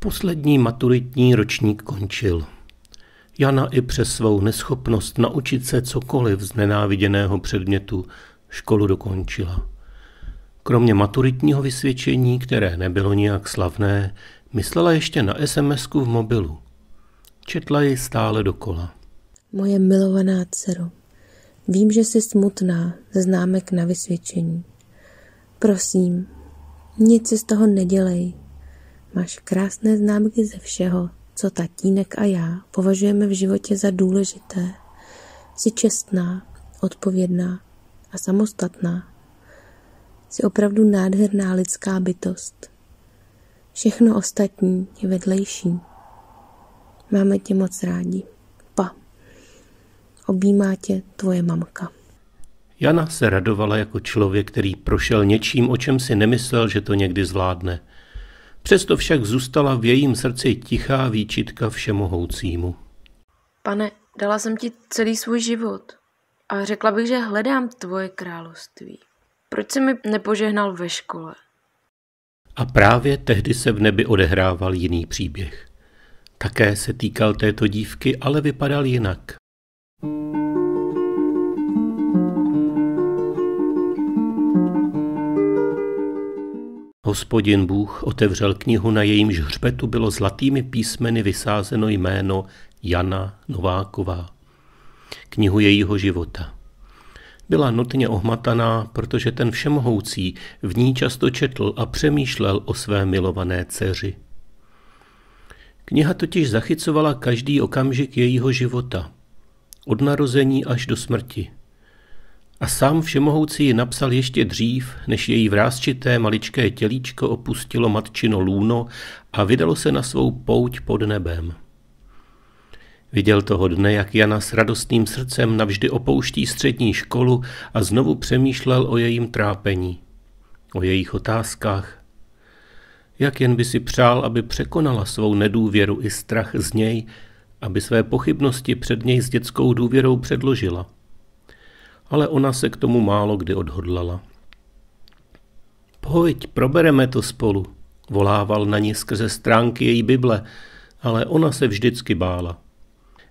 Poslední maturitní ročník končil. Jana i přes svou neschopnost naučit se cokoliv z nenáviděného předmětu školu dokončila. Kromě maturitního vysvědčení, které nebylo nijak slavné, myslela ještě na sms v mobilu. Četla ji stále dokola. Moje milovaná dcero, vím, že jsi smutná ze známek na vysvědčení. Prosím, nic si z toho nedělej. Máš krásné známky ze všeho, co tatínek a já považujeme v životě za důležité. Jsi čestná, odpovědná a samostatná. Jsi opravdu nádherná lidská bytost. Všechno ostatní je vedlejší. Máme tě moc rádi. Pa. Objímá tě tvoje mamka. Jana se radovala jako člověk, který prošel něčím, o čem si nemyslel, že to někdy zvládne. Přesto však zůstala v jejím srdci tichá výčitka všemohoucímu. Pane, dala jsem ti celý svůj život a řekla bych, že hledám tvoje království. Proč jsi mi nepožehnal ve škole? A právě tehdy se v nebi odehrával jiný příběh. Také se týkal této dívky, ale vypadal jinak. Hospodin Bůh otevřel knihu, na jejímž hřbetu bylo zlatými písmeny vysázeno jméno Jana Nováková. Knihu jejího života. Byla notně ohmataná, protože ten všemohoucí v ní často četl a přemýšlel o své milované dceři. Kniha totiž zachycovala každý okamžik jejího života, od narození až do smrti – a sám všemohoucí ji napsal ještě dřív, než její vrázčité maličké tělíčko opustilo matčino lůno a vydalo se na svou pouť pod nebem. Viděl toho dne, jak Jana s radostným srdcem navždy opouští střední školu a znovu přemýšlel o jejím trápení, o jejich otázkách. Jak jen by si přál, aby překonala svou nedůvěru i strach z něj, aby své pochybnosti před něj s dětskou důvěrou předložila – ale ona se k tomu málo kdy odhodlala. Pojď, probereme to spolu, volával na ní skrze stránky její Bible, ale ona se vždycky bála.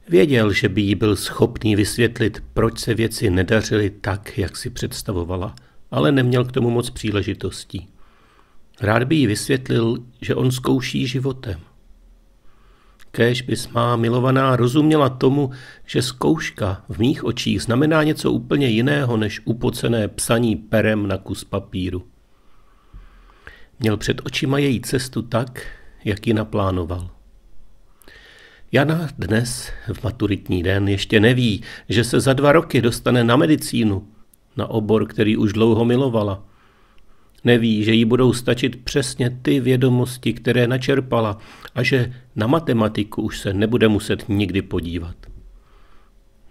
Věděl, že by jí byl schopný vysvětlit, proč se věci nedařily tak, jak si představovala, ale neměl k tomu moc příležitostí. Rád by jí vysvětlil, že on zkouší životem, Kéž bys má milovaná rozuměla tomu, že zkouška v mých očích znamená něco úplně jiného než upocené psaní perem na kus papíru. Měl před očima její cestu tak, jak ji naplánoval. Jana dnes v maturitní den ještě neví, že se za dva roky dostane na medicínu, na obor, který už dlouho milovala. Neví, že jí budou stačit přesně ty vědomosti, které načerpala a že na matematiku už se nebude muset nikdy podívat.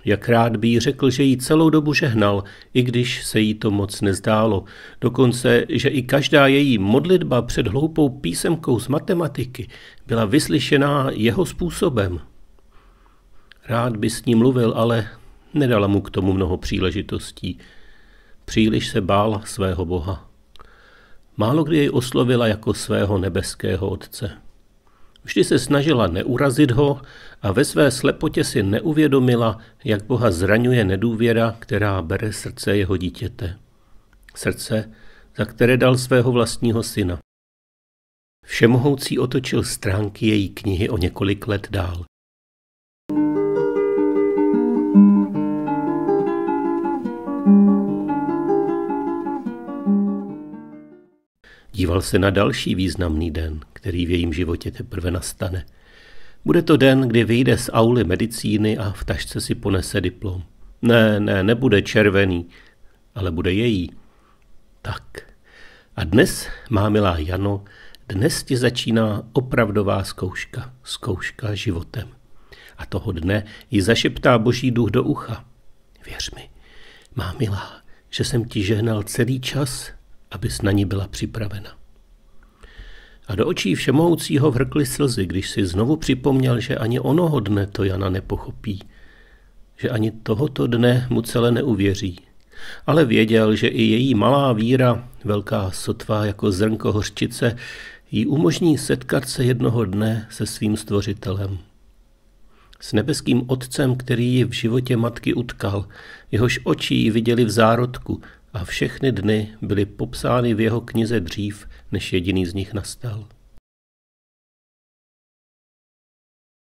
Jak rád by jí řekl, že jí celou dobu žehnal, i když se jí to moc nezdálo. Dokonce, že i každá její modlitba před hloupou písemkou z matematiky byla vyslyšená jeho způsobem. Rád by s ní mluvil, ale nedala mu k tomu mnoho příležitostí. Příliš se bál svého boha. Málo kdy jej oslovila jako svého nebeského otce. Vždy se snažila neurazit ho a ve své slepotě si neuvědomila, jak Boha zraňuje nedůvěra, která bere srdce jeho dítěte. Srdce, za které dal svého vlastního syna. Všemohoucí otočil stránky její knihy o několik let dál. Díval se na další významný den, který v jejím životě teprve nastane. Bude to den, kdy vyjde z auly medicíny a v tašce si ponese diplom. Ne, ne, nebude červený, ale bude její. Tak. A dnes, má milá Jano, dnes ti začíná opravdová zkouška, zkouška životem. A toho dne ji zašeptá boží duch do ucha. Věř mi, má milá, že jsem ti žehnal celý čas, abys na ní byla připravena. A do očí všemohoucího vrkly slzy, když si znovu připomněl, že ani onoho dne to Jana nepochopí, že ani tohoto dne mu celé neuvěří. Ale věděl, že i její malá víra, velká sotva jako zrnko hořčice, jí umožní setkat se jednoho dne se svým stvořitelem. S nebeským otcem, který ji v životě matky utkal, jehož oči ji viděli v zárodku, a všechny dny byly popsány v jeho knize dřív, než jediný z nich nastal.